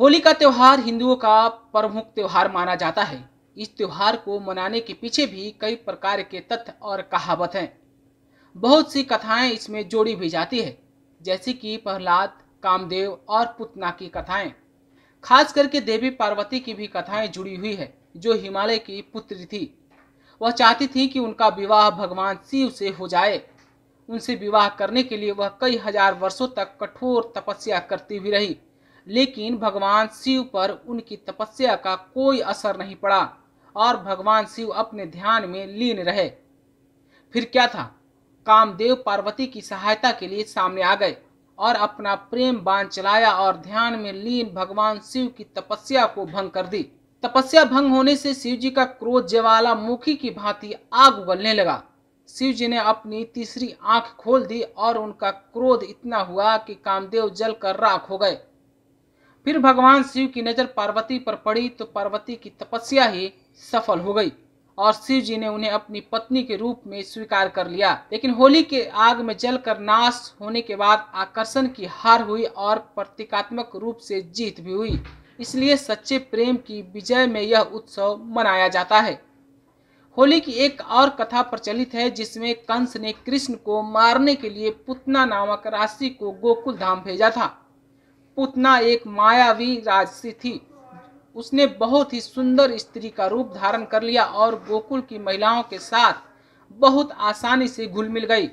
होली का त्यौहार हिंदुओं का प्रमुख त्यौहार माना जाता है इस त्यौहार को मनाने के पीछे भी कई प्रकार के तथ्य और कहावत हैं बहुत सी कथाएं इसमें जोड़ी भी जाती है जैसे कि प्रहलाद कामदेव और पुतना की कथाएं खास करके देवी पार्वती की भी कथाएं जुड़ी हुई है जो हिमालय की पुत्री थी वह चाहती थी कि उनका विवाह भगवान शिव से हो जाए उनसे विवाह करने के लिए वह कई हजार वर्षों तक कठोर तपस्या करती भी रही लेकिन भगवान शिव पर उनकी तपस्या का कोई असर नहीं पड़ा और भगवान शिव अपने ध्यान में लीन रहे फिर क्या था कामदेव पार्वती की सहायता के लिए सामने आ गए और अपना प्रेम बांध चलाया और ध्यान में लीन भगवान शिव की तपस्या को भंग कर दी तपस्या भंग होने से शिव जी का क्रोध मुखी की भांति आग उगलने लगा शिव जी ने अपनी तीसरी आंख खोल दी और उनका क्रोध इतना हुआ कि कामदेव जलकर राख हो गए फिर भगवान शिव की नज़र पार्वती पर पड़ी तो पार्वती की तपस्या ही सफल हो गई और शिव जी ने उन्हें अपनी पत्नी के रूप में स्वीकार कर लिया लेकिन होली के आग में जलकर नाश होने के बाद आकर्षण की हार हुई और प्रतीकात्मक रूप से जीत भी हुई इसलिए सच्चे प्रेम की विजय में यह उत्सव मनाया जाता है होली की एक और कथा प्रचलित है जिसमें कंस ने कृष्ण को मारने के लिए पुतना नामक राशि को गोकुल धाम भेजा था पुतना एक मायावी राजसी थी उसने बहुत ही सुंदर स्त्री का रूप धारण कर लिया और गोकुल की महिलाओं के साथ बहुत आसानी से घुल मिल गई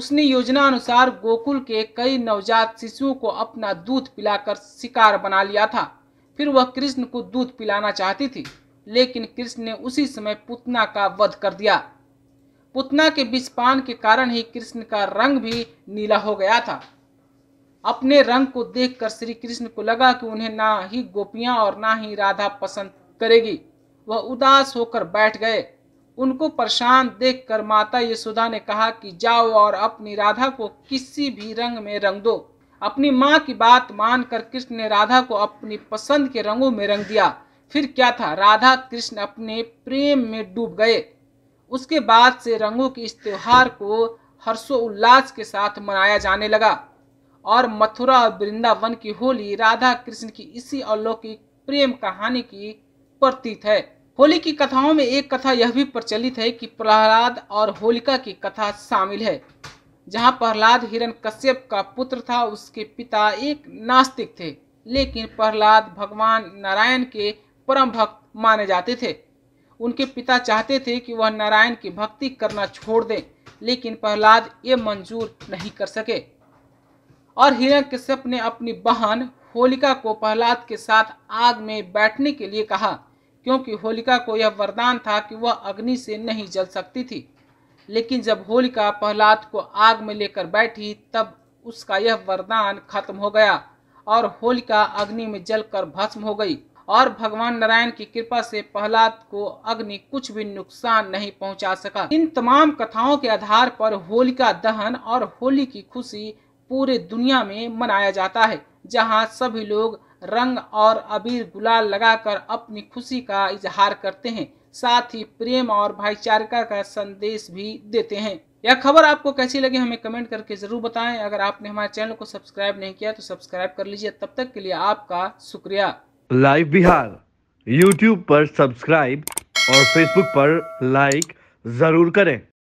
उसने योजना अनुसार गोकुल के कई नवजात शिशुओं को अपना दूध पिलाकर शिकार बना लिया था फिर वह कृष्ण को दूध पिलाना चाहती थी लेकिन कृष्ण ने उसी समय पुतना का वध कर दिया पुतना के विषपान के कारण ही कृष्ण का रंग भी नीला हो गया था अपने रंग को देखकर श्री कृष्ण को लगा कि उन्हें ना ही गोपियां और ना ही राधा पसंद करेगी वह उदास होकर बैठ गए उनको परेशान देखकर माता यशोदा ने कहा कि जाओ और अपनी राधा को किसी भी रंग में रंग दो अपनी माँ की बात मानकर कृष्ण ने राधा को अपनी पसंद के रंगों में रंग दिया फिर क्या था राधा कृष्ण अपने प्रेम में डूब गए उसके बाद से रंगों के इस त्योहार को हर्षोल्लास के साथ मनाया जाने लगा और मथुरा और वृंदावन की होली राधा कृष्ण की इसी अलौकिक प्रेम कहानी की प्रतीत है होली की कथाओं में एक कथा यह भी प्रचलित है कि प्रहलाद और होलिका की कथा शामिल है जहाँ प्रहलाद हिरण कश्यप का पुत्र था उसके पिता एक नास्तिक थे लेकिन प्रहलाद भगवान नारायण के परम भक्त माने जाते थे उनके पिता चाहते थे कि वह नारायण की भक्ति करना छोड़ दें लेकिन प्रहलाद ये मंजूर नहीं कर सके और हिरण्यकश्यप ने अपनी बहन होलिका को प्रहलाद के साथ आग में बैठने के लिए कहा क्योंकि होलिका को यह वरदान था कि वह अग्नि से नहीं जल सकती थी लेकिन जब होलिका प्रहलाद को आग में लेकर बैठी तब उसका यह वरदान खत्म हो गया और होलिका अग्नि में जलकर भस्म हो गई और भगवान नारायण की कृपा से प्रहलाद को अग्नि कुछ भी नुकसान नहीं पहुंचा सका इन तमाम कथाओं के आधार पर होलिका दहन और होली की खुशी पूरे दुनिया में मनाया जाता है जहां सभी लोग रंग और अबीर गुलाल लगाकर अपनी खुशी का इजहार करते हैं साथ ही प्रेम और भाईचारिका का संदेश भी देते हैं यह खबर आपको कैसी लगी हमें कमेंट करके ज़रूर बताएं अगर आपने हमारे चैनल को सब्सक्राइब नहीं किया तो सब्सक्राइब कर लीजिए तब तक के लिए आपका शुक्रिया लाइव बिहार यूट्यूब पर सब्सक्राइब और फेसबुक पर लाइक ज़रूर करें